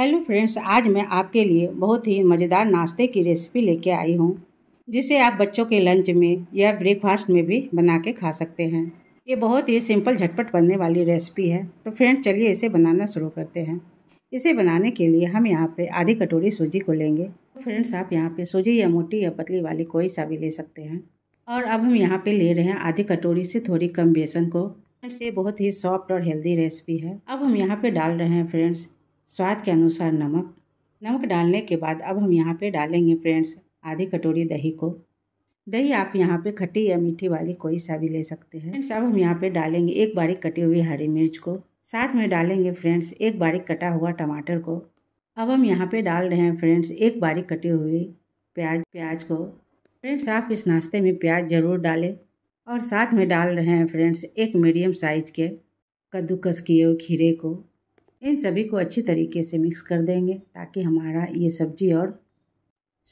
hello friends आज मैं आपके लिए बहुत ही मज़ेदार नाश्ते की रेसिपी लेके आई हूँ जिसे आप बच्चों के लंच में या ब्रेकफास्ट में भी बना के खा सकते हैं ये बहुत ही सिंपल झटपट बनने वाली रेसिपी है तो फ्रेंड्स चलिए इसे बनाना शुरू करते हैं इसे बनाने के लिए हम यहाँ पे आधी कटोरी सूजी को लेंगे तो फ्रेंड्स आप यहाँ पे सूजी या मोटी या पतली वाली कोई सा भी ले सकते हैं और अब हम यहाँ पे ले रहे हैं आधी कटोरी से थोड़ी कम बेसन को फ्रेंड्स ये बहुत ही सॉफ्ट और हेल्दी रेसिपी है अब हम यहाँ पे डाल रहे हैं फ्रेंड्स स्वाद के अनुसार नमक नमक डालने के बाद अब हम यहाँ पे डालेंगे फ्रेंड्स आधी कटोरी दही को दही आप यहाँ पे खट्टी या मीठी वाली कोई सा भी ले सकते हैं फ्रेंड्स अब हम यहाँ पे डालेंगे एक बारीक कटी हुई हरी मिर्च को साथ में डालेंगे फ्रेंड्स एक बारीक कटा हुआ टमाटर को अब हम यहाँ पे डाल रहे हैं फ्रेंड्स एक बारीक कटी हुई प्याज प्याज को फ्रेंड्स आप इस नाश्ते में प्याज ज़रूर डालें और साथ में डाल रहे हैं फ्रेंड्स एक मीडियम साइज के कद्दूकस किए हुए खीरे को इन सभी को अच्छी तरीके से मिक्स कर देंगे ताकि हमारा ये सब्जी और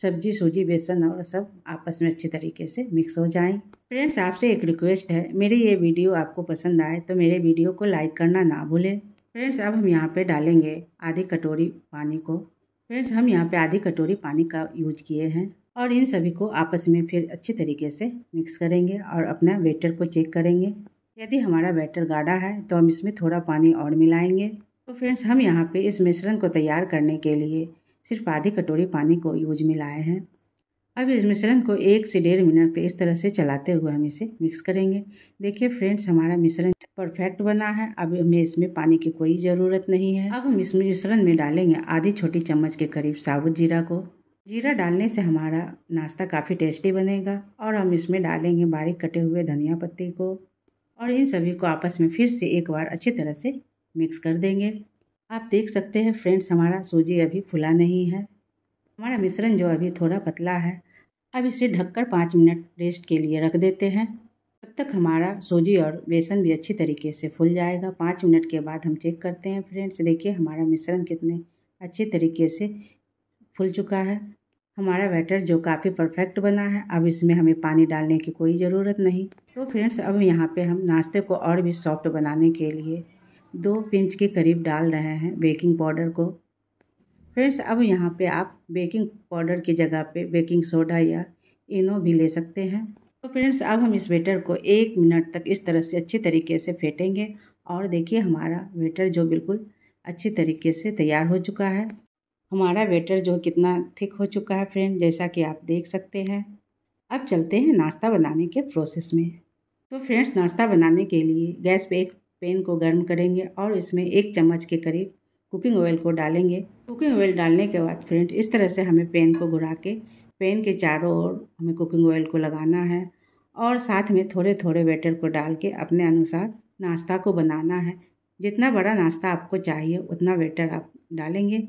सब्जी सूजी बेसन और सब आपस में अच्छी तरीके से मिक्स हो जाएं फ्रेंड्स आपसे एक रिक्वेस्ट है मेरी ये वीडियो आपको पसंद आए तो मेरे वीडियो को लाइक करना ना भूलें फ्रेंड्स अब हम यहाँ पे डालेंगे आधी कटोरी पानी को फ्रेंड्स हम यहाँ पे आधी कटोरी पानी का यूज किए हैं और इन सभी को आपस में फिर अच्छे तरीके से मिक्स करेंगे और अपना बैटर को चेक करेंगे यदि हमारा बैटर गाढ़ा है तो हम इसमें थोड़ा पानी और मिलाएंगे तो फ्रेंड्स हम यहाँ पे इस मिश्रण को तैयार करने के लिए सिर्फ आधी कटोरी पानी को यूज में लाए हैं अब इस मिश्रण को एक से डेढ़ मिनट तक इस तरह से चलाते हुए हम इसे मिक्स करेंगे देखिए फ्रेंड्स हमारा मिश्रण परफेक्ट बना है अब हमें इसमें पानी की कोई ज़रूरत नहीं है अब हम इस मिश्रण में डालेंगे आधी छोटी चम्मच के करीब साबुत जीरा को जीरा डालने से हमारा नाश्ता काफ़ी टेस्टी बनेगा और हम इसमें डालेंगे बारीक कटे हुए धनिया पत्ती को और इन सभी को आपस में फिर से एक बार अच्छी तरह से मिक्स कर देंगे आप देख सकते हैं फ्रेंड्स हमारा सूजी अभी फुला नहीं है हमारा मिश्रण जो अभी थोड़ा पतला है अब इसे ढककर पाँच मिनट रेस्ट के लिए रख देते हैं तब तक हमारा सूजी और बेसन भी अच्छी तरीके से फूल जाएगा पाँच मिनट के बाद हम चेक करते हैं फ्रेंड्स देखिए हमारा मिश्रण कितने अच्छे तरीके से फूल चुका है हमारा बैटर जो काफ़ी परफेक्ट बना है अब इसमें हमें पानी डालने की कोई ज़रूरत नहीं तो फ्रेंड्स अब यहाँ पे हम नाश्ते को और भी सॉफ्ट बनाने के लिए दो पिंच के करीब डाल रहे हैं बेकिंग पाउडर को फ्रेंड्स अब यहाँ पे आप बेकिंग पाउडर की जगह पे बेकिंग सोडा या इनो भी ले सकते हैं तो फ्रेंड्स अब हम इस वेटर को एक मिनट तक इस तरह से अच्छे तरीके से फेंटेंगे और देखिए हमारा वेटर जो बिल्कुल अच्छे तरीके से तैयार हो चुका है हमारा वेटर जो कितना थिक हो चुका है फ्रेंड जैसा कि आप देख सकते हैं अब चलते हैं नाश्ता बनाने के प्रोसेस में तो फ्रेंड्स नाश्ता बनाने के लिए गैस पे एक पेन को गर्म करेंगे और इसमें एक चम्मच के करीब कुकिंग ऑयल को डालेंगे कुकिंग ऑयल डालने के बाद फ्रेंड इस तरह से हमें पेन को घुरा के पेन के चारों ओर हमें कुकिंग ऑयल को लगाना है और साथ में थोड़े थोड़े बैटर को डाल के अपने अनुसार नाश्ता को बनाना है जितना बड़ा नाश्ता आपको चाहिए उतना बैटर आप डालेंगे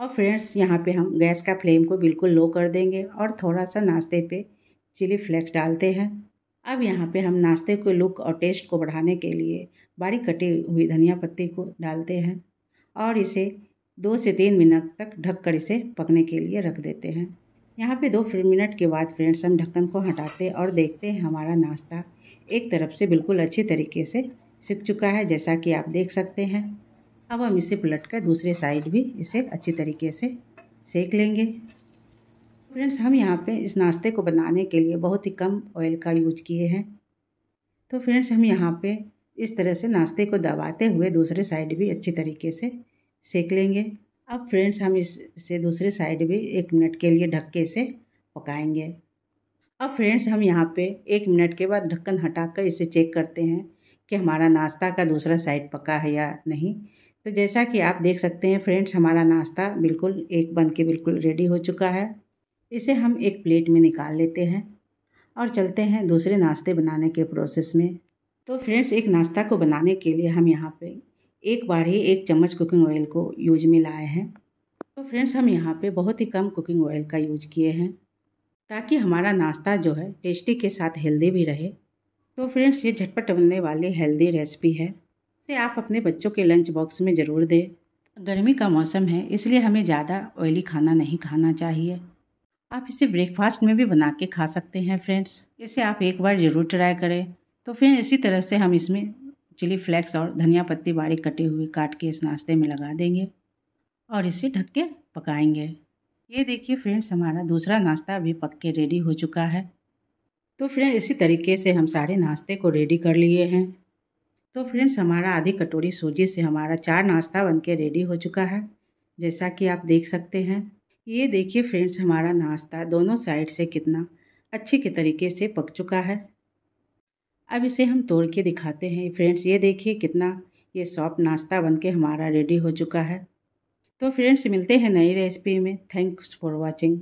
और फ्रेंड्स यहाँ पे हम गैस का फ्लेम को बिल्कुल लो कर देंगे और थोड़ा सा नाश्ते पे चिली फ्लेक्स डालते हैं अब यहाँ पे हम नाश्ते के लुक और टेस्ट को बढ़ाने के लिए बारीक कटी हुई धनिया पत्ती को डालते हैं और इसे दो से तीन मिनट तक ढककर इसे पकने के लिए रख देते हैं यहाँ पे दो मिनट के बाद फ्रेंड्स हम ढक्कन को हटाते और देखते हैं हमारा नाश्ता एक तरफ से बिल्कुल अच्छी तरीके से सीख चुका है जैसा कि आप देख सकते हैं अब हम इसे पलट कर दूसरे साइड भी इसे अच्छी तरीके से सेक लेंगे फ्रेंड्स हम यहाँ पे इस नाश्ते को बनाने के लिए बहुत ही कम ऑयल का यूज किए हैं तो फ्रेंड्स हम यहाँ पे इस तरह से नाश्ते को दबाते हुए दूसरे साइड भी अच्छी तरीके से सेक लेंगे अब फ्रेंड्स हम इससे दूसरे साइड भी एक मिनट के लिए ढक्के से पकाएंगे अब फ्रेंड्स हम यहाँ पे एक मिनट के बाद ढक्कन हटाकर इसे चेक करते हैं कि हमारा नाश्ता का दूसरा साइड पका है या नहीं तो जैसा कि आप देख सकते हैं फ्रेंड्स हमारा नाश्ता बिल्कुल एक बन के बिल्कुल रेडी हो चुका है इसे हम एक प्लेट में निकाल लेते हैं और चलते हैं दूसरे नाश्ते बनाने के प्रोसेस में तो फ्रेंड्स एक नाश्ता को बनाने के लिए हम यहाँ पे एक बार ही एक चम्मच कुकिंग ऑयल को यूज में लाए हैं तो फ्रेंड्स हम यहाँ पे बहुत ही कम कुकिंग ऑयल का यूज किए हैं ताकि हमारा नाश्ता जो है टेस्टी के साथ हेल्दी भी रहे तो फ्रेंड्स ये झटपट बनने वाली हेल्दी रेसिपी है इसे आप अपने बच्चों के लंच बॉक्स में ज़रूर दें गर्मी का मौसम है इसलिए हमें ज़्यादा ऑयली खाना नहीं खाना चाहिए आप इसे ब्रेकफास्ट में भी बना के खा सकते हैं फ्रेंड्स इसे आप एक बार ज़रूर ट्राई करें तो फिर इसी तरह से हम इसमें चिली फ्लेक्स और धनिया पत्ती बारीक कटे हुए काट के इस नाश्ते में लगा देंगे और इसे ढक के पकाएंगे ये देखिए फ्रेंड्स हमारा दूसरा नाश्ता भी पक के रेडी हो चुका है तो फ्रेंड्स इसी तरीके से हम सारे नाश्ते को रेडी कर लिए हैं तो फ्रेंड्स हमारा आधी कटोरी सूजी से हमारा चार नाश्ता बन के रेडी हो चुका है जैसा कि आप देख सकते हैं ये देखिए फ्रेंड्स हमारा नाश्ता दोनों साइड से कितना अच्छे के तरीके से पक चुका है अब इसे हम तोड़ के दिखाते हैं फ्रेंड्स ये देखिए कितना ये सॉफ्ट नाश्ता बनके हमारा रेडी हो चुका है तो फ्रेंड्स मिलते हैं नई रेसिपी में थैंक्स फॉर वाचिंग